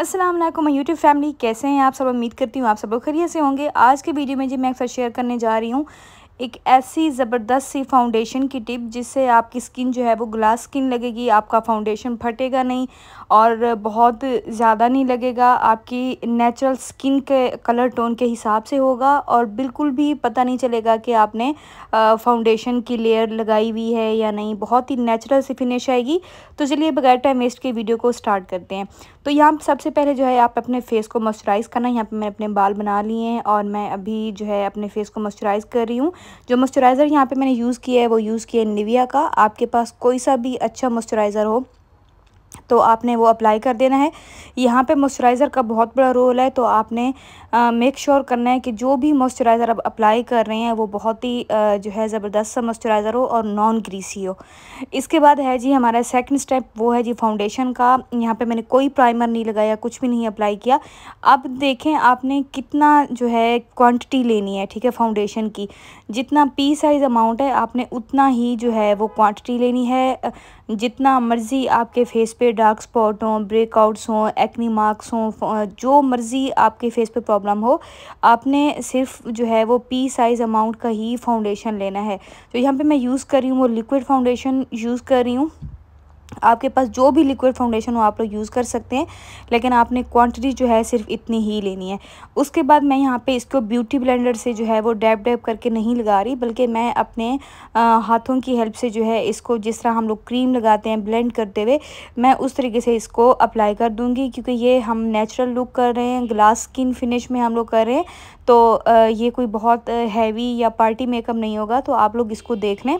Aslam YouTube family कैसे हैं आप सब उम्मीद करती हूँ आप सब लोग खरीय से होंगे आज के वीडियो में जी मैं अक्सर शेयर करने जा रही हूँ एक ऐसी ज़बरदस्त सी फाउंडेशन की टिप जिससे आपकी स्किन जो है वो ग्लास स्किन लगेगी आपका फाउंडेशन फटेगा नहीं और बहुत ज़्यादा नहीं लगेगा आपकी नेचुरल स्किन के कलर टोन के हिसाब से होगा और बिल्कुल भी पता नहीं चलेगा कि आपने फाउंडेशन की लेयर लगाई हुई है या नहीं बहुत ही नेचुरल सी फिनिश आएगी तो चलिए बगैर टाइम वेस्ट के वीडियो को स्टार्ट करते हैं तो यहाँ सबसे पहले जो है आप अपने फेस को मॉइस्चराइज़ करना यहाँ पर मैं अपने बाल बना लिए हैं और मैं अभी जो है अपने फेस को मॉइस्चराइज़ कर रही हूँ जो मॉइस्चराइज़र यहाँ पे मैंने यूज़ किया है वो यूज़ किया है निविया का आपके पास कोई सा भी अच्छा मॉइस्चराइज़र हो तो आपने वो अप्लाई कर देना है यहाँ पे मॉइस्चराइज़र का बहुत बड़ा रोल है तो आपने मेक श्योर sure करना है कि जो भी मॉइस्चराइज़र आप अप्लाई कर रहे हैं वो बहुत ही uh, जो है ज़बरदस्त सा मॉइस्चराइज़र हो और नॉन ग्रीसी हो इसके बाद है जी हमारा सेकंड स्टेप वो है जी फाउंडेशन का यहाँ पे मैंने कोई प्राइमर नहीं लगाया कुछ भी नहीं अप्लाई किया अब देखें आपने कितना जो है क्वान्टिटी लेनी है ठीक है फाउंडेशन की जितना पी साइज़ अमाउंट है आपने उतना ही जो है वो क्वान्टिटी लेनी है जितना मर्ज़ी आपके फेस पर डार्क स्पॉट हों ब्रेकआउट्स हों एक्नी मार्क्स हों जो मर्ज़ी आपके फेस पर प्रॉब्लम हो आपने सिर्फ जो है वो पी साइज़ अमाउंट का ही फाउंडेशन लेना है तो यहाँ पे मैं यूज़ कर रही हूँ वो लिक्विड फाउंडेशन यूज़ कर रही हूँ आपके पास जो भी लिक्विड फाउंडेशन हो आप लोग यूज़ कर सकते हैं लेकिन आपने क्वांटिटी जो है सिर्फ इतनी ही लेनी है उसके बाद मैं यहाँ पे इसको ब्यूटी ब्लेंडर से जो है वो डैप डैप करके नहीं लगा रही बल्कि मैं अपने आ, हाथों की हेल्प से जो है इसको जिस तरह हम लोग क्रीम लगाते हैं ब्लेंड करते हुए मैं उस तरीके से इसको अप्लाई कर दूँगी क्योंकि ये हम नेचुरल लुक कर रहे हैं ग्लास स्किन फिनिश में हम लोग कर रहे हैं तो ये कोई बहुत हैवी या पार्टी मेकअप नहीं होगा तो आप लोग इसको देख लें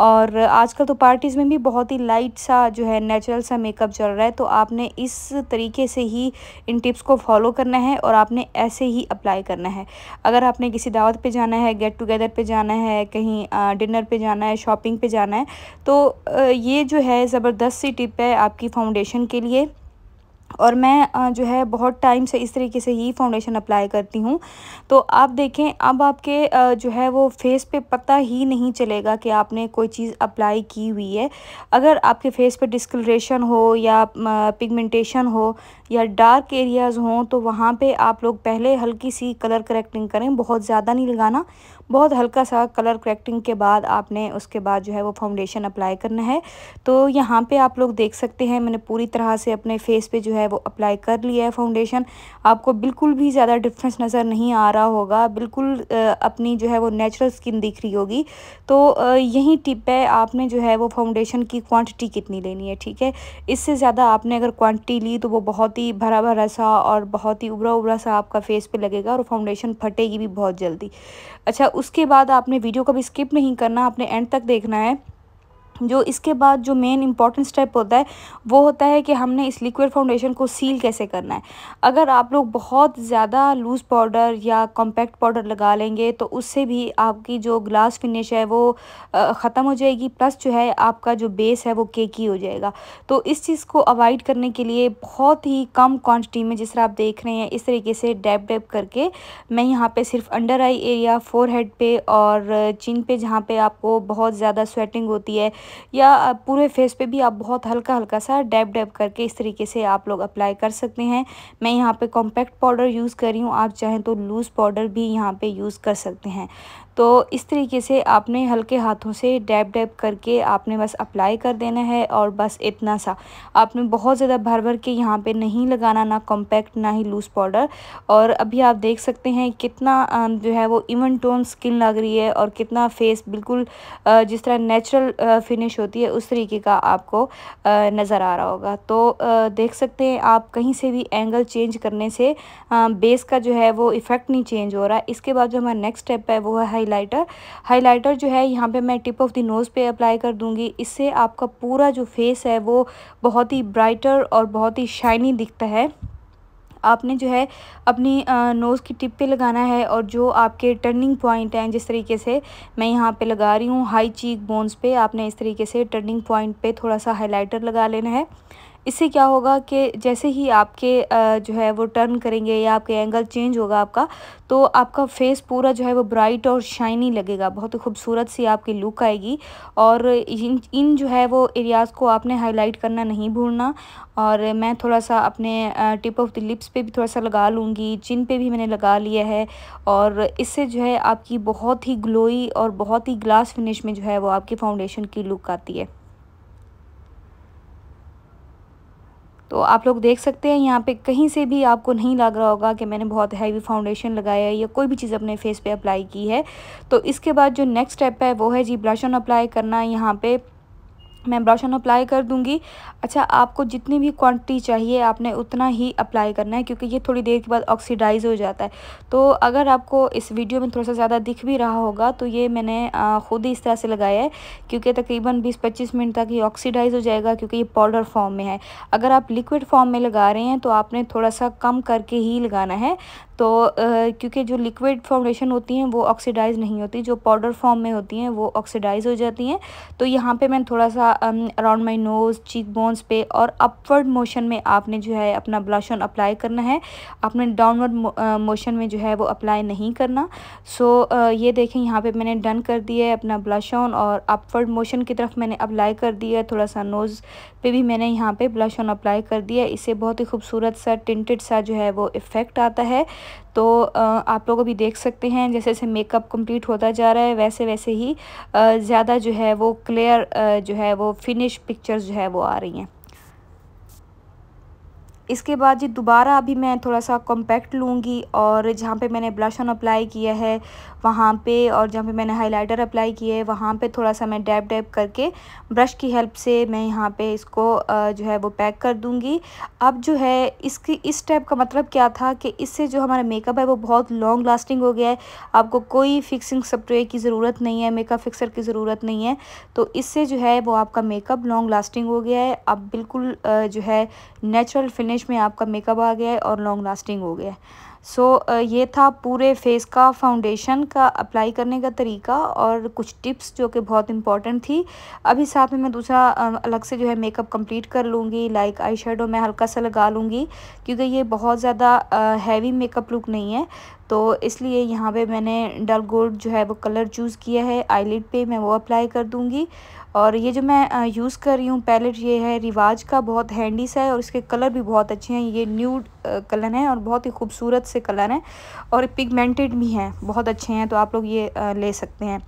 और आजकल तो पार्टीज़ में भी बहुत ही लाइट सा जो है नेचुरल सा मेकअप चल रहा है तो आपने इस तरीके से ही इन टिप्स को फॉलो करना है और आपने ऐसे ही अप्लाई करना है अगर आपने किसी दावत पे जाना है गेट टुगेदर पे जाना है कहीं डिनर पे जाना है शॉपिंग पे जाना है तो ये जो है ज़बरदस्त सी टिप है आपकी फाउंडेशन के लिए और मैं जो है बहुत टाइम से इस तरीके से ही फाउंडेशन अप्लाई करती हूँ तो आप देखें अब आपके जो है वो फेस पे पता ही नहीं चलेगा कि आपने कोई चीज़ अप्लाई की हुई है अगर आपके फेस पे डिस्कलरेशन हो या पिगमेंटेशन हो या डार्क एरियाज़ हों तो वहाँ पे आप लोग पहले हल्की सी कलर करेक्टिंग करें बहुत ज़्यादा नहीं लगाना बहुत हल्का सा कलर करेक्टिंग के बाद आपने उसके बाद जो है वो फाउंडेशन अप्लाई करना है तो यहाँ पे आप लोग देख सकते हैं मैंने पूरी तरह से अपने फेस पे जो है वो अप्लाई कर लिया है फाउंडेशन आपको बिल्कुल भी ज़्यादा डिफरेंस नज़र नहीं आ रहा होगा बिल्कुल अपनी जो है वो नेचुरल स्किन दिख रही होगी तो यही टिप है आपने जो है वो फाउंडेशन की क्वान्टिटी कितनी लेनी है ठीक है इससे ज़्यादा आपने अगर क्वान्टिटी ली तो वो बहुत ही ही भरा भरा सा और बहुत ही उबरा उबरा सा आपका फेस पे लगेगा और फाउंडेशन फटेगी भी बहुत जल्दी अच्छा उसके बाद आपने वीडियो कभी स्किप नहीं करना आपने एंड तक देखना है जो इसके बाद जो मेन इंपॉर्टेंट स्टेप होता है वो होता है कि हमने इस लिक्विड फाउंडेशन को सील कैसे करना है अगर आप लोग बहुत ज़्यादा लूज़ पाउडर या कॉम्पैक्ट पाउडर लगा लेंगे तो उससे भी आपकी जो ग्लास फिनिश है वो ख़त्म हो जाएगी प्लस जो है आपका जो बेस है वो केकी हो जाएगा तो इस चीज़ को अवॉइड करने के लिए बहुत ही कम क्वान्टिटी में जिस तरह आप देख रहे हैं इस तरीके से डैप डैप करके मैं यहाँ पर सिर्फ under eye area forehead पे और चिन पे जहाँ पर आपको बहुत ज़्यादा स्वेटिंग होती है या पूरे फेस पे भी आप बहुत हल्का हल्का सा डैब डैब करके इस तरीके से आप लोग अप्लाई कर सकते हैं मैं यहाँ पे कॉम्पैक्ट पाउडर यूज़ कर रही हूँ आप चाहें तो लूज़ पाउडर भी यहाँ पे यूज़ कर सकते हैं तो इस तरीके से आपने हल्के हाथों से डैब डैब करके आपने बस अप्लाई कर देना है और बस इतना सा आपने बहुत ज़्यादा भर भर के यहाँ पे नहीं लगाना ना कॉम्पैक्ट ना ही लूज़ पाउडर और अभी आप देख सकते हैं कितना जो है वो इवन टोन स्किन लग रही है और कितना फेस बिल्कुल जिस तरह नेचुरल फिनिश होती है उस तरीके का आपको नज़र आ रहा होगा तो देख सकते हैं आप कहीं से भी एंगल चेंज करने से बेस का जो है वो इफ़ेक्ट नहीं चेंज हो रहा इसके बाद जो हमारा नेक्स्ट स्टेप है वो है हाइलाइटर हाइलाइटर जो है यहाँ पे मैं टिप ऑफ द नोज़ पे अप्लाई कर दूँगी इससे आपका पूरा जो फेस है वो बहुत ही ब्राइटर और बहुत ही शाइनी दिखता है आपने जो है अपनी नोज़ की टिप पे लगाना है और जो आपके टर्निंग पॉइंट हैं जिस तरीके से मैं यहाँ पे लगा रही हूँ हाई चीक बोन्स पे आपने इस तरीके से टर्निंग पॉइंट पे थोड़ा सा हाइलाइटर लगा लेना है इससे क्या होगा कि जैसे ही आपके जो है वो टर्न करेंगे या आपके एंगल चेंज होगा आपका तो आपका फेस पूरा जो है वो ब्राइट और शाइनी लगेगा बहुत खूबसूरत सी आपकी लुक आएगी और इन इन जो है वो एरियाज़ को आपने हाईलाइट करना नहीं भूलना और मैं थोड़ा सा अपने टिप ऑफ द लिप्स पे भी थोड़ा सा लगा लूँगी चिन पे भी मैंने लगा लिया है और इससे जो है आपकी बहुत ही ग्लोई और बहुत ही ग्लास फिनिश में जो है वो आपकी फाउंडेशन की लुक आती है तो आप लोग देख सकते हैं यहाँ पे कहीं से भी आपको नहीं लग रहा होगा कि मैंने बहुत हैवी फाउंडेशन लगाया है या कोई भी चीज़ अपने फेस पे अप्लाई की है तो इसके बाद जो नेक्स्ट स्टेप है वो है जी ब्लश ऑन अप्लाई करना यहाँ पे मैं ब्रॉशन अप्लाई कर दूंगी अच्छा आपको जितनी भी क्वांटिटी चाहिए आपने उतना ही अप्लाई करना है क्योंकि ये थोड़ी देर के बाद ऑक्सीडाइज हो जाता है तो अगर आपको इस वीडियो में थोड़ा सा ज़्यादा दिख भी रहा होगा तो ये मैंने ख़ुद ही इस तरह से लगाया है क्योंकि तकरीबन बीस पच्चीस मिनट तक ये ऑक्सीडाइज हो जाएगा क्योंकि ये पाउडर फॉर्म में है अगर आप लिक्विड फॉर्म में लगा रहे हैं तो आपने थोड़ा सा कम करके ही लगाना है तो क्योंकि जो लिक्विड फाउंडेशन होती हैं वो ऑक्सीडाइज़ नहीं होती जो पाउडर फॉर्म में होती हैं वो ऑक्सीडाइज़ हो जाती हैं तो यहाँ पर मैंने थोड़ा सा around my nose cheekbones पे और अपवर्ड मोशन में आपने जो है अपना ब्लश ऑन अप्लाई करना है आपने डाउनवर्ड मोशन uh, में जो है वो अप्लाई नहीं करना सो so, uh, ये देखें यहाँ पे मैंने डन कर दिया है अपना ब्लश ऑन और अपवर्ड मोशन की तरफ मैंने अप्लाई कर दिया है थोड़ा सा नोज़ पे भी मैंने यहाँ पे ब्लश ऑन अप्लाई कर दिया इससे बहुत ही खूबसूरत सा टिंटेड सा जो है वो इफ़ेक्ट आता है तो आप लोग अभी देख सकते हैं जैसे जैसे मेकअप कंप्लीट होता जा रहा है वैसे वैसे ही ज़्यादा जो है वो क्लियर जो है वो फिनिश पिक्चर्स जो है वो आ रही हैं इसके बाद जी दोबारा अभी मैं थोड़ा सा कॉम्पैक्ट लूँगी और जहाँ पे मैंने ब्लश ऑन अप्लाई किया है वहाँ पे और जहाँ पे मैंने हाइलाइटर अप्लाई किया है वहाँ पे थोड़ा सा मैं डैब डैब करके ब्रश की हेल्प से मैं यहाँ पे इसको जो है वो पैक कर दूँगी अब जो है इसकी इस स्टेप का मतलब क्या था कि इससे जो हमारा मेकअप है वो बहुत लॉन्ग लास्टिंग हो गया है आपको कोई फिक्सिंग स्प्रे की ज़रूरत नहीं है मेकअप फिक्सर की ज़रूरत नहीं है तो इससे जो है वो आपका मेकअप लॉन्ग लास्टिंग हो गया है अब बिल्कुल जो है नेचुरल फिनिश में आपका मेकअप आ गया है और लॉन्ग लास्टिंग हो गया है सो so, uh, ये था पूरे फेस का फाउंडेशन का अप्लाई करने का तरीका और कुछ टिप्स जो कि बहुत इंपॉर्टेंट थी अभी साथ में मैं दूसरा अलग से जो है मेकअप कंप्लीट कर लूँगी लाइक आई शेडो मैं हल्का सा लगा लूँगी क्योंकि ये बहुत ज़्यादा हैवी मेकअप लुक नहीं है तो इसलिए यहाँ पे मैंने डल गोल्ड जो है वो कलर चूज़ किया है आईलिड पे मैं वो अप्लाई कर दूँगी और ये जो मैं यूज़ कर रही हूँ पैलेट ये है रिवाज का बहुत हैंडी सा है और इसके कलर भी बहुत अच्छे हैं ये न्यूड कलर है और बहुत ही खूबसूरत से कलर हैं और पिगमेंटेड भी हैं बहुत अच्छे हैं तो आप लोग ये ले सकते हैं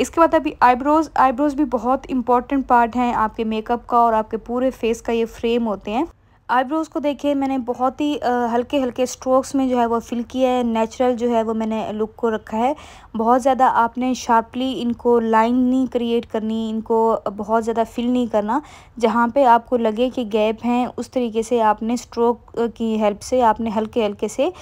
इसके बाद अभी आईब्रोज़ आईब्रोज़ भी बहुत इंपॉर्टेंट पार्ट हैं आपके मेकअप का और आपके पूरे फेस का ये फ्रेम होते हैं आईब्रोज़ को देखिए मैंने बहुत ही हल्के हल्के स्ट्रोक्स में जो है वो फिल किया है नेचुरल जो है वो मैंने लुक को रखा है बहुत ज़्यादा आपने शार्पली इनको लाइन नहीं क्रिएट करनी इनको बहुत ज़्यादा फिल नहीं करना जहाँ पे आपको लगे कि गैप हैं उस तरीके से आपने स्ट्रोक की हेल्प से आपने हल्के हल्के से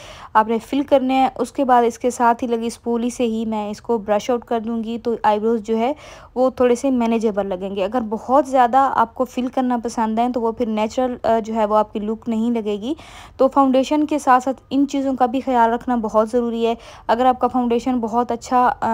आपने फिल करने हैं उसके बाद इसके साथ ही लगी स्पूली से ही मैं इसको ब्रश आउट कर दूँगी तो आईब्रोज़ जो है वो थोड़े से मैनेजेबल लगेंगे अगर बहुत ज़्यादा आपको फिल करना पसंद है तो वो फिर नेचुरल जो है वो आपकी लुक नहीं लगेगी तो फाउंडेशन के साथ साथ इन चीज़ों का भी ख्याल रखना बहुत ज़रूरी है अगर आपका फाउंडेशन बहुत अच्छा आ,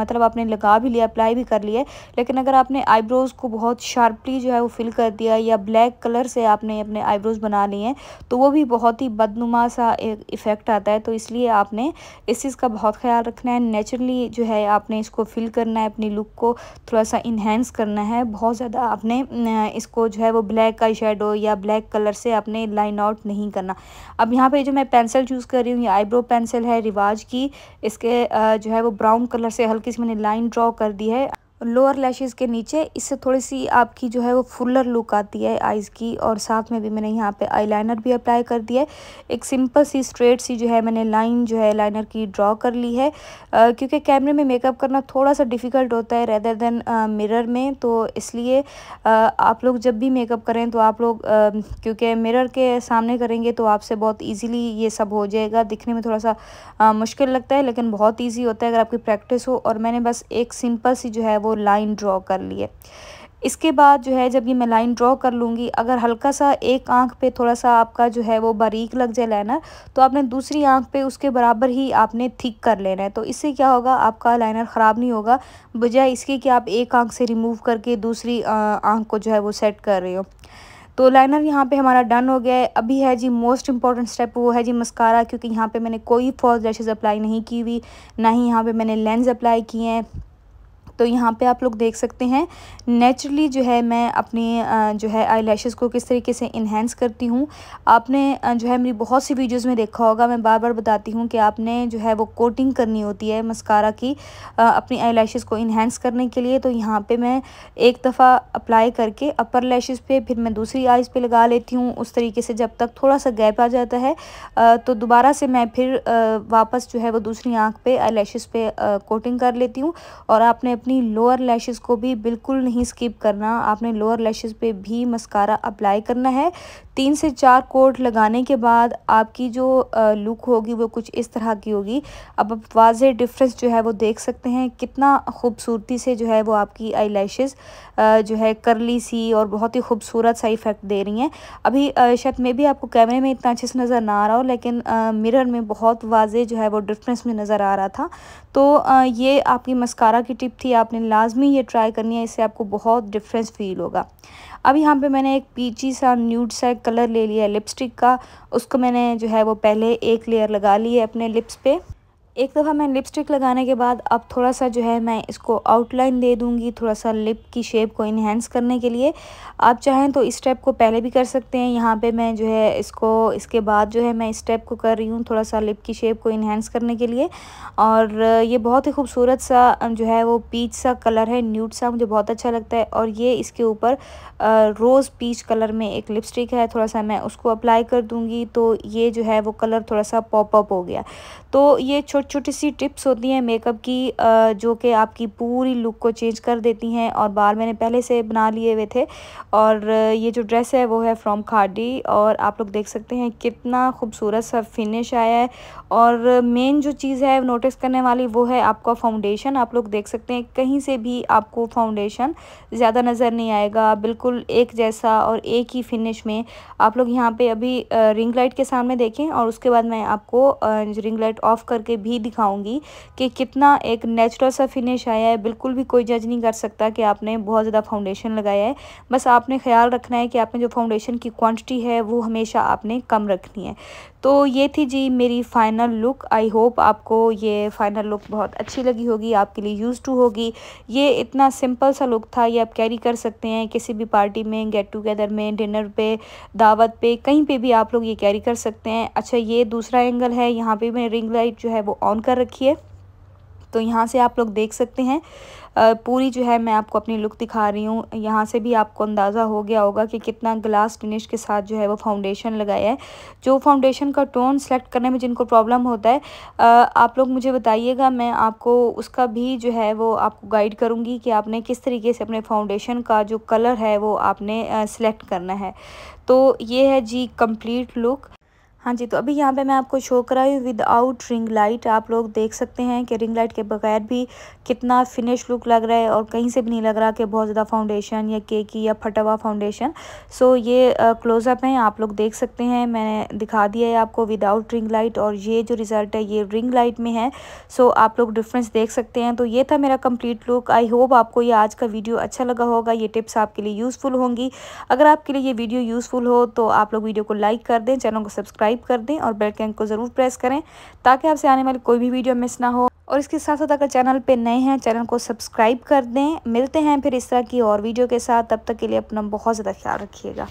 मतलब आपने लगा भी लिया अप्लाई भी कर लिया लेकिन अगर आपने आईब्रोज़ को बहुत शार्पली जो है वो फिल कर दिया या ब्लैक कलर से आपने अपने आईब्रोज़ बना लिए हैं तो वो भी बहुत ही बदनुमा सा इफ़ेक्ट आता है तो इसलिए आपने इस चीज़ का बहुत ख्याल रखना है नेचुरली जो है आपने इसको फिल करना है अपनी लुक को थोड़ा सा इन्हेंस करना है बहुत ज़्यादा आपने इसको जो है वो ब्लैक आई या ब्लैक कलर अंदर से अपने लाइन आउट नहीं करना अब यहाँ पे जो मैं पेंसिल चूज़ कर रही हूँ ये आईब्रो पेंसिल है रिवाज की इसके जो है वो ब्राउन कलर से हल्की सी मैंने लाइन ड्रॉ कर दी है लोअर लैशेज़ के नीचे इससे थोड़ी सी आपकी जो है वो फुलर लुक आती है आइज़ की और साथ में भी मैंने यहाँ पे आईलाइनर भी अप्लाई कर दिया है एक सिंपल सी स्ट्रेट सी जो है मैंने लाइन जो है लाइनर की ड्रॉ कर ली है क्योंकि कैमरे में मेकअप करना थोड़ा सा डिफ़िकल्ट होता है रेदर देन मिरर में तो इसलिए आप लोग जब भी मेकअप करें तो आप लोग क्योंकि मिरर के सामने करेंगे तो आपसे बहुत ईजीली ये सब हो जाएगा दिखने में थोड़ा सा मुश्किल लगता है लेकिन बहुत ईजी होता है अगर आपकी प्रैक्टिस हो और मैंने बस एक सिंपल सी जो है वो लाइन ड्रॉ कर लिए इसके बाद जो है जब ये मैं लाइन ड्रॉ कर लूँगी अगर हल्का सा एक आंख पे थोड़ा सा आपका जो है वो बारीक लग जाए लाइनर तो आपने दूसरी आंख पे उसके बराबर ही आपने थिक कर लेना है तो इससे क्या होगा आपका लाइनर ख़राब नहीं होगा बजाय इसके कि आप एक आंख से रिमूव करके दूसरी आंख को जो है वो सेट कर रहे हो तो लाइनर यहाँ पे हमारा डन हो गया है अभी है जी मोस्ट इंपॉर्टेंट स्टेप वो है जी मस्कारा क्योंकि यहाँ पे मैंने कोई फॉल्स लैशेज़ अप्लाई नहीं की हुई ना ही यहाँ पे मैंने लेंस अप्लाई किए हैं तो यहाँ पे आप लोग देख सकते हैं नेचुरली जो है मैं अपने जो है आई को किस तरीके से इन्हेंस करती हूँ आपने जो है मेरी बहुत सी वीडियोज़ में देखा होगा मैं बार बार बताती हूँ कि आपने जो है वो कोटिंग करनी होती है मस्कारा की अपनी आई को इन्हेंस करने के लिए तो यहाँ पर मैं एक दफ़ा अप्लाई करके अपर लैशेज़ पे फिर मैं दूसरी आइज़ पे लगा लेती हूँ उस तरीके से जब तक थोड़ा सा गैप आ जाता है तो दोबारा से मैं फिर वापस जो है वो दूसरी आँख पर आई पर कोटिंग कर लेती हूँ और आपने अपनी लोअर लैशेस को भी बिल्कुल नहीं स्किप करना आपने लोअर लैशेस पे भी मस्कारा अप्लाई करना है तीन से चार कोट लगाने के बाद आपकी जो लुक होगी वो कुछ इस तरह की होगी अब आप वाज डिफरेंस जो है वो देख सकते हैं कितना खूबसूरती से जो है वो आपकी आईलैशेस जो है करली सी और बहुत ही खूबसूरत सा इफ़ेक्ट दे रही हैं अभी शायद मे भी आपको कैमरे में इतना अच्छे से नज़र ना आ रहा हो लेकिन मिरर में बहुत वाजे जो है वो डिफरेंस में नज़र आ रहा था तो ये आपकी मस्कारा की टिप थी आपने लाजमी ये ट्राई करनी है इससे आपको बहुत डिफरेंस फील होगा अब यहाँ पे मैंने एक पीची सा न्यूड सा कलर ले लिया है लिपस्टिक का उसको मैंने जो है वो पहले एक लेयर लगा ली है अपने लिप्स पे एक दफ़ा मैं लिपस्टिक लगाने के बाद अब थोड़ा सा जो है मैं इसको आउटलाइन दे दूँगी थोड़ा सा लिप की शेप को इन्हेंस करने के लिए आप चाहें तो इस स्टेप को पहले भी कर सकते हैं यहाँ पे मैं जो है इसको इसके बाद जो है मैं इस स्टेप को कर रही हूँ थोड़ा सा लिप की शेप को इन्हेंस करने के लिए और ये बहुत ही खूबसूरत सा जो है वो पीच सा कलर है न्यूट सा मुझे बहुत अच्छा लगता है और ये इसके ऊपर रोज़ पीच कलर में एक लिपस्टिक है थोड़ा सा मैं उसको अप्लाई कर दूँगी तो ये जो है वो कलर थोड़ा सा पॉपअप हो गया तो ये छोटी छोटी सी टिप्स होती हैं मेकअप की जो कि आपकी पूरी लुक को चेंज कर देती हैं और बाल मैंने पहले से बना लिए हुए थे और ये जो ड्रेस है वो है फ्रॉम खाडी और आप लोग देख सकते हैं कितना खूबसूरत सा फिनिश आया है और मेन जो चीज़ है नोटिस करने वाली वो है आपका फाउंडेशन आप लोग देख सकते हैं कहीं से भी आपको फाउंडेशन ज़्यादा नज़र नहीं आएगा बिल्कुल एक जैसा और एक ही फिनिश में आप लोग यहाँ पर अभी रिंग लाइट के सामने देखें और उसके बाद मैं आपको रिंग लाइट ऑफ़ करके भी ही दिखाऊंगी कि कितना एक नेचुरल सा फिनिश आया है बिल्कुल भी कोई जज नहीं कर सकता कि आपने बहुत ज़्यादा फाउंडेशन लगाया है बस आपने ख्याल रखना है कि आपने जो फाउंडेशन की क्वान्टिटी है वो हमेशा आपने कम रखनी है तो ये थी जी मेरी फ़ाइनल लुक आई होप आपको ये फ़ाइनल लुक बहुत अच्छी लगी होगी आपके लिए यूज़ टू होगी ये इतना सिंपल सा लुक था ये आप कैरी कर सकते हैं किसी भी पार्टी में गेट टुगेदर में डिनर पे दावत पे कहीं पे भी आप लोग ये कैरी कर सकते हैं अच्छा ये दूसरा एंगल है यहाँ पे मैं रिंग लाइट जो है वो ऑन कर रखी है तो यहाँ से आप लोग देख सकते हैं पूरी जो है मैं आपको अपनी लुक दिखा रही हूँ यहाँ से भी आपको अंदाज़ा हो गया होगा कि कितना ग्लास फिनिश के साथ जो है वो फाउंडेशन लगाया है जो फाउंडेशन का टोन सेलेक्ट करने में जिनको प्रॉब्लम होता है आप लोग मुझे बताइएगा मैं आपको उसका भी जो है वो आपको गाइड करूँगी कि आपने किस तरीके से अपने फाउंडेशन का जो कलर है वो आपने सेलेक्ट करना है तो ये है जी कम्प्लीट लुक हाँ जी तो अभी यहाँ पे मैं आपको शो कराई विदाउट रिंग लाइट आप लोग देख सकते हैं कि रिंग लाइट के बगैर भी कितना फिनिश लुक लग रहा है और कहीं से भी नहीं लग रहा कि बहुत ज़्यादा फाउंडेशन या केकी या फटा हुआ फाउंडेशन सो ये क्लोज़अप हैं आप लोग देख सकते हैं मैंने दिखा दिया है आपको विदाउट रिंग लाइट और ये जो रिज़ल्ट है ये रिंग लाइट में है सो आप लोग डिफ्रेंस देख सकते हैं तो ये था मेरा कम्प्लीट लुक आई होप आपको ये आज का वीडियो अच्छा लगा होगा ये टिप्स आपके लिए यूज़फुल होंगी अगर आपके लिए ये वीडियो यूज़फुल हो तो आप लोग वीडियो को लाइक कर दें चैनल को सब्सक्राइब सब्सक्राइब कर दें और बेल के को ज़रूर प्रेस करें ताकि आपसे आने वाली कोई भी वीडियो मिस ना हो और इसके साथ साथ अगर चैनल पे नए हैं चैनल को सब्सक्राइब कर दें मिलते हैं फिर इस तरह की और वीडियो के साथ तब तक के लिए अपना बहुत ज़्यादा ख्याल रखिएगा